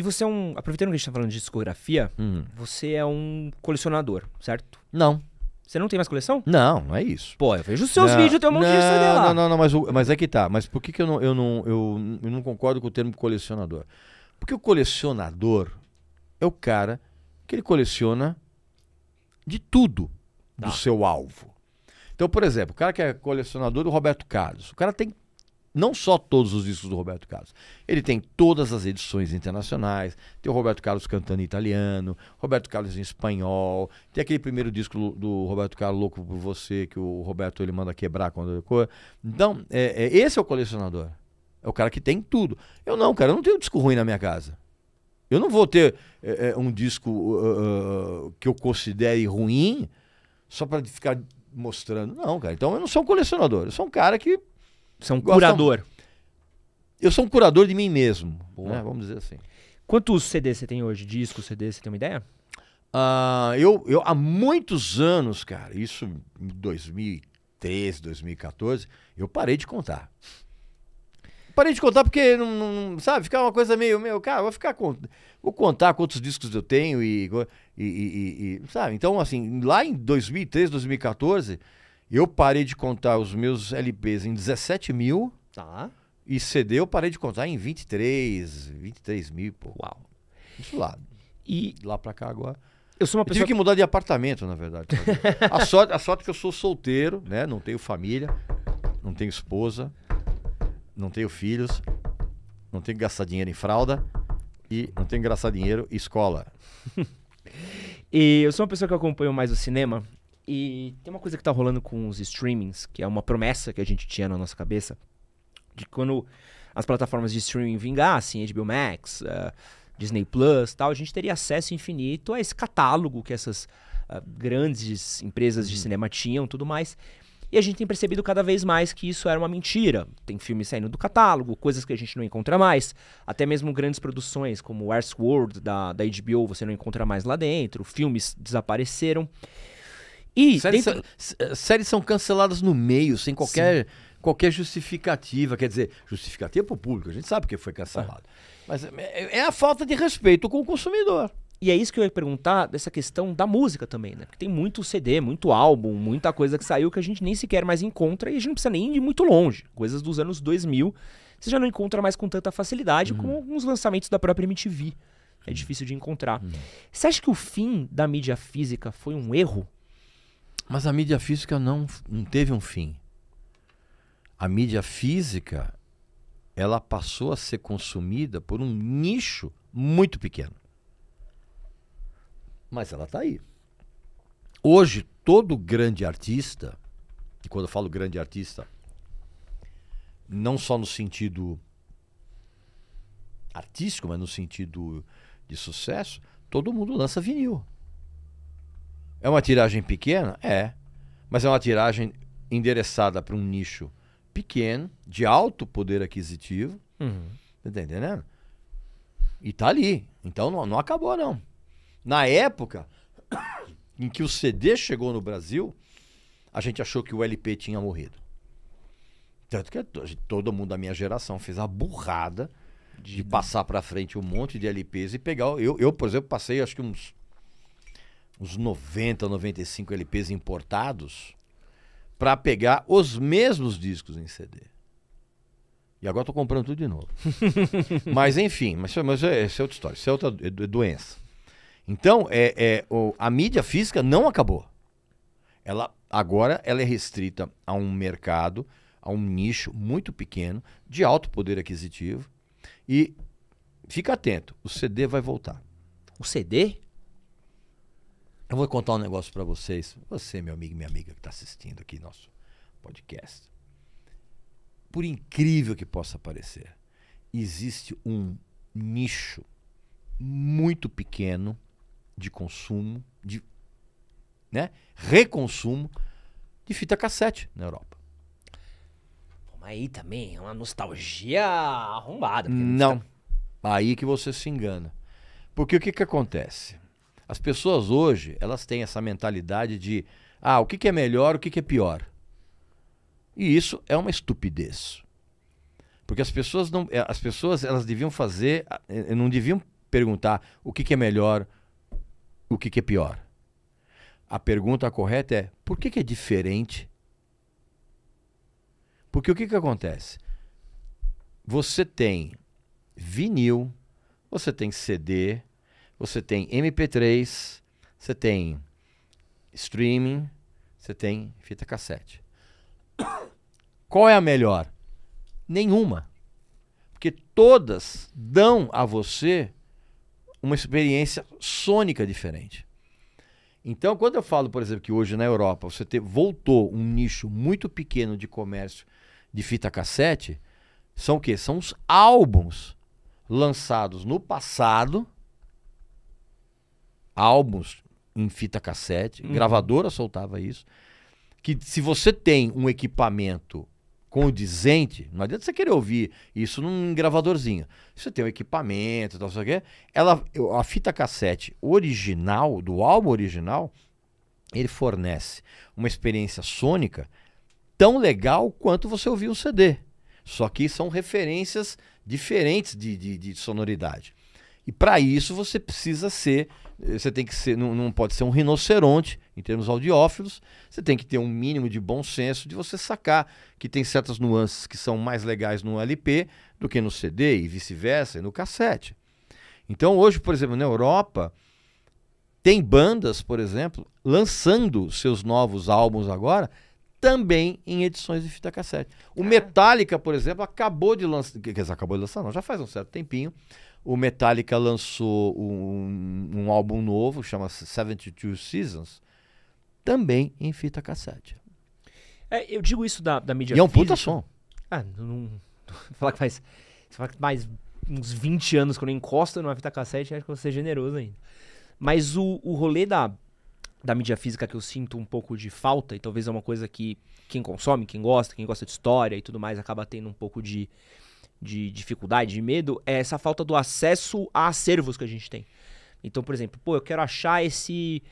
E você é um. Aproveitando que a gente tá falando de discografia, hum. você é um colecionador, certo? Não. Você não tem mais coleção? Não, não é isso. Pô, eu vejo os seus não, vídeos, eu tenho um monte não, de lá. Não, não, não, mas, mas é que tá. Mas por que, que eu, não, eu, não, eu, eu não concordo com o termo colecionador? Porque o colecionador é o cara que ele coleciona de tudo do tá. seu alvo. Então, por exemplo, o cara que é colecionador do Roberto Carlos, o cara tem não só todos os discos do Roberto Carlos. Ele tem todas as edições internacionais. Tem o Roberto Carlos cantando em italiano, Roberto Carlos em espanhol. Tem aquele primeiro disco do Roberto Carlos Louco por Você, que o Roberto ele manda quebrar quando ele cor. Então, é, é, esse é o colecionador. É o cara que tem tudo. Eu não, cara, eu não tenho disco ruim na minha casa. Eu não vou ter é, é um disco uh, uh, uh, que eu considere ruim só para ficar mostrando. Não, cara. Então eu não sou um colecionador. Eu sou um cara que você é um curador. eu sou um curador de mim mesmo, né? vamos dizer assim. Quantos CDs você tem hoje? Discos CDs, você tem uma ideia? Uh, eu, eu há muitos anos, cara, isso em 2013, 2014, eu parei de contar. Parei de contar porque não, não sabe, ficar uma coisa meio, meu, cara, vou ficar com, vou contar quantos discos eu tenho e, e, e, e sabe? Então, assim, lá em 2013, 2014 eu parei de contar os meus LPs em 17 mil. Tá. E CD eu parei de contar em 23, 23 mil, pô. Uau. Isso lá. E lá pra cá agora. Eu sou uma pessoa. Eu tive que mudar de apartamento, na verdade. a, sorte, a sorte é que eu sou solteiro, né? Não tenho família, não tenho esposa, não tenho filhos, não tenho que gastar dinheiro em fralda e não tenho que gastar dinheiro em escola. e eu sou uma pessoa que acompanho mais o cinema e tem uma coisa que tá rolando com os streamings, que é uma promessa que a gente tinha na nossa cabeça, de quando as plataformas de streaming vingassem, HBO Max, uh, Disney Plus tal, a gente teria acesso infinito a esse catálogo que essas uh, grandes empresas uhum. de cinema tinham tudo mais. E a gente tem percebido cada vez mais que isso era uma mentira. Tem filmes saindo do catálogo, coisas que a gente não encontra mais. Até mesmo grandes produções como Westworld, da, da HBO, você não encontra mais lá dentro. Filmes desapareceram. E séries, dentro... são, eh, séries são canceladas no meio, sem qualquer, qualquer justificativa. Quer dizer, justificativa para o público, a gente sabe que foi cancelado. Ah. Mas eh, é, é a falta de respeito com o consumidor. E é isso que eu ia perguntar dessa questão da música também, né? Porque tem muito CD, muito álbum, muita coisa que saiu que a gente nem sequer mais encontra e a gente não precisa nem ir muito longe. Coisas dos anos 2000 você já não encontra mais com tanta facilidade uhum. como alguns lançamentos da própria MTV. É difícil de encontrar. Uhum. Você acha que o fim da mídia física foi um erro mas a mídia física não, não teve um fim. A mídia física ela passou a ser consumida por um nicho muito pequeno. Mas ela está aí. Hoje, todo grande artista, e quando eu falo grande artista, não só no sentido artístico, mas no sentido de sucesso, todo mundo lança vinil. É uma tiragem pequena? É. Mas é uma tiragem endereçada para um nicho pequeno, de alto poder aquisitivo. Uhum. Tá entendendo? E tá ali. Então não, não acabou, não. Na época em que o CD chegou no Brasil, a gente achou que o LP tinha morrido. Tanto que todo mundo da minha geração fez a burrada de, de passar para frente um monte de LPs e pegar. Eu, eu, por exemplo, passei acho que uns uns 90, 95 LPs importados para pegar os mesmos discos em CD. E agora estou comprando tudo de novo. mas enfim, mas, é, mas é, é outra história, isso é outra é é doença. Então, é, é, o, a mídia física não acabou. Ela agora ela é restrita a um mercado, a um nicho muito pequeno, de alto poder aquisitivo. E fica atento, o CD vai voltar. O CD? Eu vou contar um negócio para vocês. Você, meu amigo e minha amiga que está assistindo aqui nosso podcast. Por incrível que possa parecer, existe um nicho muito pequeno de consumo, de né, reconsumo de fita cassete na Europa. Mas aí também é uma nostalgia arrombada. Não. Aí que você se engana. Porque o que, que acontece? As pessoas hoje, elas têm essa mentalidade de, ah, o que, que é melhor, o que, que é pior. E isso é uma estupidez. Porque as pessoas não, eh, as pessoas elas deviam fazer, eh, eh, não deviam perguntar o que, que é melhor, o que, que é pior. A pergunta correta é por que, que é diferente? Porque o que, que acontece? Você tem vinil, você tem CD, você tem MP3, você tem streaming, você tem fita cassete. Qual é a melhor? Nenhuma. Porque todas dão a você uma experiência sônica diferente. Então, quando eu falo, por exemplo, que hoje na Europa você te, voltou um nicho muito pequeno de comércio de fita cassete, são o quê? São os álbuns lançados no passado álbuns em fita cassete, uhum. gravadora soltava isso. Que se você tem um equipamento condizente, não adianta você querer ouvir isso num gravadorzinho. Você tem um equipamento, tal, sei o quê. Ela, a fita cassete original, do álbum original, ele fornece uma experiência sônica tão legal quanto você ouvir um CD. Só que são referências diferentes de, de, de sonoridade. E para isso você precisa ser você tem que ser, não, não pode ser um rinoceronte em termos audiófilos. Você tem que ter um mínimo de bom senso de você sacar que tem certas nuances que são mais legais no LP do que no CD e vice-versa e no cassete. Então hoje, por exemplo, na Europa tem bandas, por exemplo, lançando seus novos álbuns agora também em edições de fita cassete. O ah. Metallica, por exemplo, acabou de lançar, quer dizer, acabou de lançar, não, já faz um certo tempinho, o Metallica lançou um, um álbum novo, chama-se 72 Seasons, também em fita cassete. É, eu digo isso da, da mídia. E é um puta som. Ah, não, não, falar que faz. Falar que mais uns 20 anos que eu não encosto numa fita cassete, acho que eu vou ser generoso ainda. Mas o, o rolê da, da mídia física que eu sinto um pouco de falta, e talvez é uma coisa que quem consome, quem gosta, quem gosta de história e tudo mais, acaba tendo um pouco de de dificuldade, de medo, é essa falta do acesso a acervos que a gente tem. Então, por exemplo, pô, eu quero achar esse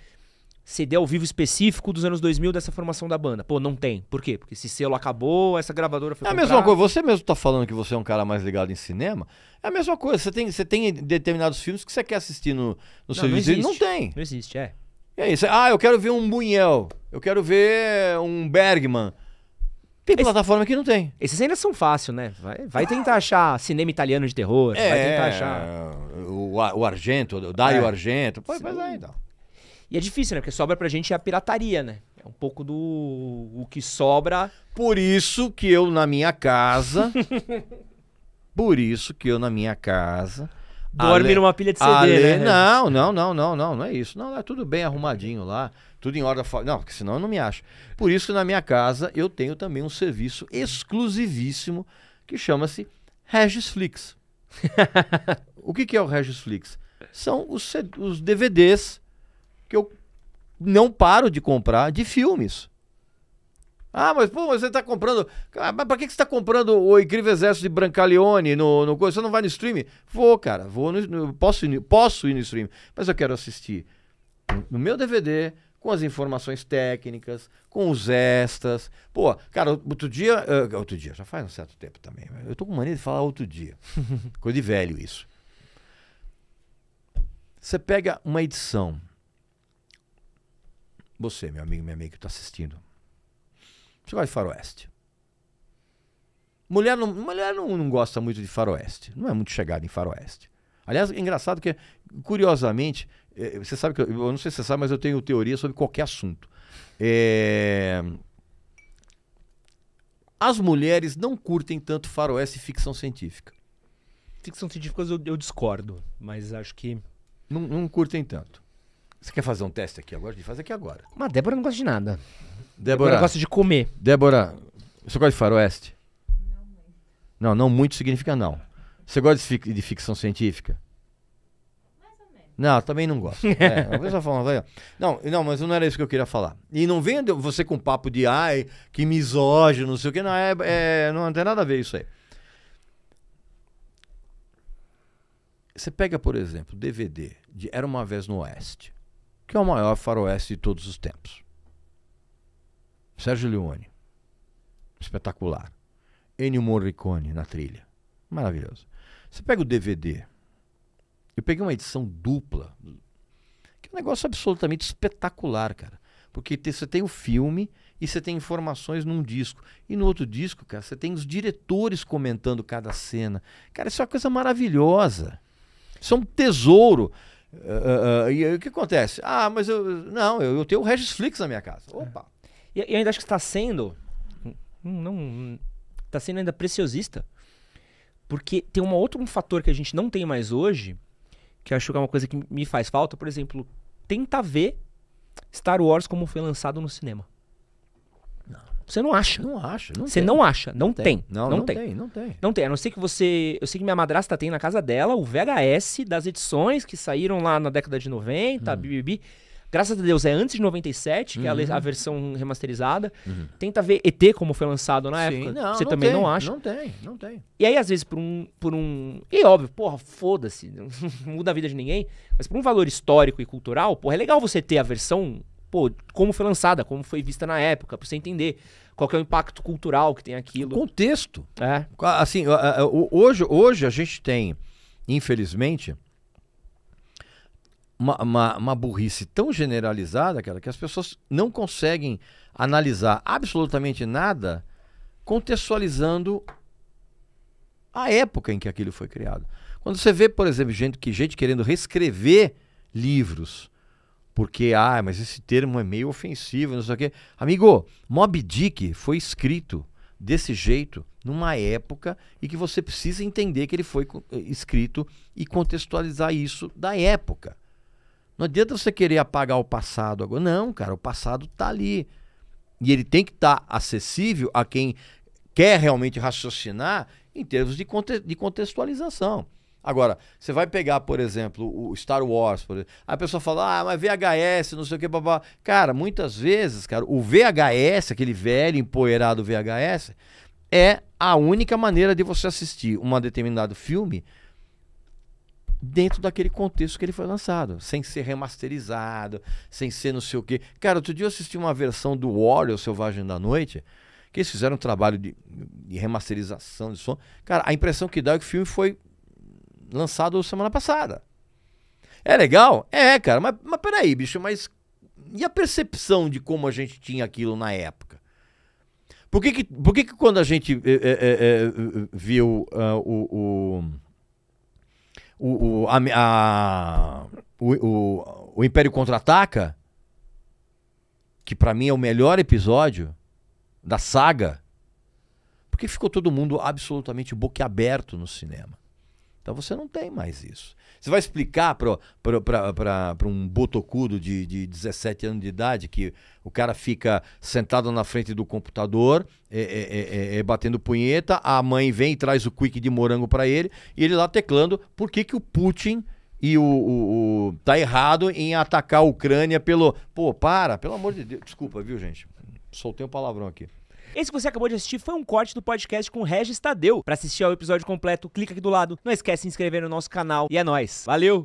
CD ao vivo específico dos anos 2000 dessa formação da banda. Pô, não tem. Por quê? Porque esse selo acabou, essa gravadora foi É a comprar. mesma coisa. Você mesmo tá falando que você é um cara mais ligado em cinema. É a mesma coisa. Você tem, você tem determinados filmes que você quer assistir no, no não, não existe. Não tem. Não existe, é. É isso. Ah, eu quero ver um Bunhel. Eu quero ver um Bergman. Tem Esse... plataforma que não tem. Esses ainda são fácil, né? Vai, vai tentar ah. achar cinema italiano de terror, é, vai tentar achar. O, o Argento, o Dario é. Argento. Pois faz então. E é difícil, né? Porque sobra pra gente a pirataria, né? É um pouco do o que sobra. Por isso que eu na minha casa. por isso que eu na minha casa Dorme numa pilha de CD, Ale... né? Não, não, não, não, não, não é isso. Não, é tudo bem arrumadinho lá, tudo em ordem. Não, porque senão eu não me acho. Por isso que na minha casa eu tenho também um serviço exclusivíssimo que chama-se Regisflix. o que, que é o Regisflix? São os, os DVDs que eu não paro de comprar de filmes. Ah, mas pô, você tá comprando. Ah, mas pra que, você tá comprando o Incrível Exército de Brancaleone no, no. Você não vai no stream? Vou, cara, vou no, no, posso, ir, posso ir no stream, mas eu quero assistir no meu DVD, com as informações técnicas, com os extras. Pô, cara, outro dia. Uh, outro dia, já faz um certo tempo também. Eu tô com mania de falar outro dia. Coisa de velho isso. Você pega uma edição. Você, meu amigo, minha amiga que tá assistindo você gosta de faroeste. Mulher, não, mulher não, não gosta muito de faroeste. Não é muito chegada em faroeste. Aliás, é engraçado que, curiosamente, é, você sabe que eu, eu, não sei se você sabe, mas eu tenho teoria sobre qualquer assunto. É... As mulheres não curtem tanto faroeste e ficção científica. Ficção científica eu, eu discordo, mas acho que. Não, não curtem tanto. Você quer fazer um teste aqui agora? de fazer faz aqui agora. Mas a Débora não gosta de nada. Débora. Débora gosta de comer. Débora, você gosta de faroeste? Não, não muito significa não. Você gosta de, fic de ficção científica? Não, também não gosto. É, não, não, mas não era isso que eu queria falar. E não venha você com papo de ai, que misógino, não sei o que, não, é, é, não tem nada a ver isso aí. Você pega, por exemplo, DVD de Era Uma Vez no Oeste, que é o maior faroeste de todos os tempos. Sérgio Leone, espetacular. Ennio Morricone na trilha, maravilhoso. Você pega o DVD, eu peguei uma edição dupla, que é um negócio absolutamente espetacular, cara. Porque você tem o filme e você tem informações num disco. E no outro disco, cara, você tem os diretores comentando cada cena. Cara, isso é uma coisa maravilhosa. Isso é um tesouro. Uh, uh, uh, e o que acontece? Ah, mas eu. Não, eu, eu tenho o Regis Flix na minha casa. Opa! É. E, eu ainda acho que está sendo. Não, está sendo ainda preciosista. Porque tem uma outro, um fator que a gente não tem mais hoje, que acho que é uma coisa que me faz falta, por exemplo, tenta ver Star Wars como foi lançado no cinema. Não. Você não acha. Não acha. Não você tem. não acha. Não, não tem. tem. Não, não, tem. tem. Não tem. Não tem. A não ser que você. Eu sei que minha madrasta tem na casa dela o VHS das edições que saíram lá na década de 90, hum. Graças a Deus é antes de 97, que uhum. é a, uhum. versão remasterizada. Uhum. Tenta ver ET como foi lançado na Sim, época. Não, Você não também tem, não acha? Não tem, não tem. E aí, às vezes, por um. Por um... E é óbvio, porra, foda-se. Não muda a vida de ninguém. Mas por um valor histórico e cultural, porra, é legal você ter a versão, pô, como foi lançada, como foi vista na época, pra você entender qual é o impacto cultural que tem aquilo. contexto. É. Assim, hoje, hoje a gente tem, infelizmente uma, uma, uma, burrice tão generalizada, cara, que as pessoas não conseguem analisar absolutamente nada contextualizando a época em que aquilo foi criado. Quando você vê, por exemplo, gente, que gente querendo reescrever livros, porque, ah, mas esse termo é meio ofensivo, não sei o quê. Amigo, Mob Dick foi escrito desse jeito numa época e que você precisa entender que ele foi eh, escrito e contextualizar isso da época. Não adianta você querer apagar o passado agora. Não, cara, o passado está ali. E ele tem que estar tá acessível a quem quer realmente raciocinar em termos de, conte de contextualização. Agora, você vai pegar, por exemplo, o Star Wars, por exemplo. a pessoa fala, ah, mas VHS, não sei o que, babá. Cara, muitas vezes, cara, o VHS, aquele velho empoeirado VHS, é a única maneira de você assistir um determinado filme dentro daquele contexto que ele foi lançado, sem ser remasterizado, sem ser não sei o quê. Cara, outro dia eu assisti uma versão do Warrior Selvagem da Noite, que eles fizeram um trabalho de, de remasterização de som. Cara, a impressão que dá é que o filme foi lançado semana passada. É legal? É, cara, mas, mas peraí, bicho, mas e a percepção de como a gente tinha aquilo na época? Por que, que, por que, que quando a gente é, é, é, viu uh, o, o o, o, a, a, o, o, o Império Contra-Ataca, que para mim é o melhor episódio da saga, porque ficou todo mundo absolutamente boquiaberto no cinema. Então você não tem mais isso. Você vai explicar para um botocudo de, de 17 anos de idade que o cara fica sentado na frente do computador, é, é, é, batendo punheta, a mãe vem e traz o quick de morango para ele, e ele lá teclando por que, que o Putin e o, o, o, tá errado em atacar a Ucrânia pelo. Pô, para, pelo amor de Deus. Desculpa, viu, gente? Soltei um palavrão aqui. Esse que você acabou de assistir foi um corte do podcast com Regis Tadeu. Para assistir ao episódio completo, clica aqui do lado. Não esquece de se inscrever no nosso canal e é nós. Valeu!